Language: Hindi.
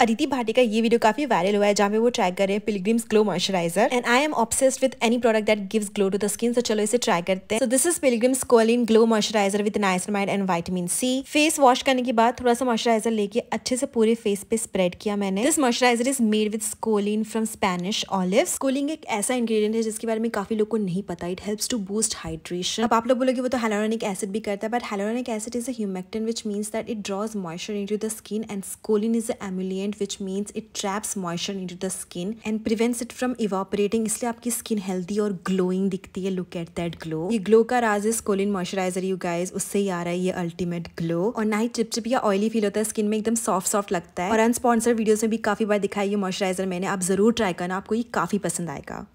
अदिति भाटी का ये वीडियो काफी वायरल हुआ है जहाँ पे वो ट्राई कर रहे हैं Pilgrim's glow moisturiser and I am obsessed with any product that gives glow to the skin so चलो इसे ट्राई करते हैं so this is Pilgrim's squalane glow moisturiser with niacinamide and vitamin C face wash करने के बाद थोड़ा सा मॉइस्चराइजर लेके अच्छे से पूरे फेस पे स्प्रेड किया मैंने this moisturiser is made with squalane from Spanish olive squalane एक ऐसा इंग्रीडियंट है जिसके बारे में काफी लोग को नहीं पता it helps to boost hydration अब आप लोग बोलोगे वो तो हेलोरोनिक एसिड भी करता है but hyaluronic acid is a humectant which means that it draws moisture into the skin and squalane is a exfoliant which means it traps moisture into the skin and prevents it from evaporating इसलिए आपकी स्किन हेल्दी और ग्लोइंग दिखती है लुक एट दैट ग्लो ये ग्लो का राज is squalane moisturiser you guys उससे ही आ रहा है ये अल्टीमेट ग्लो और ना ही चिपचिप या ऑयली फील होता है स्किन में एकदम सॉफ्ट सॉफ्ट लगता है और अनस्पॉन्सर्ड वीडियोज में भी काफी बार दिखाई ये मॉइस्चराइजर मैंने आप जरूर ट्राई करना आपको ये काफी पसंद आएगा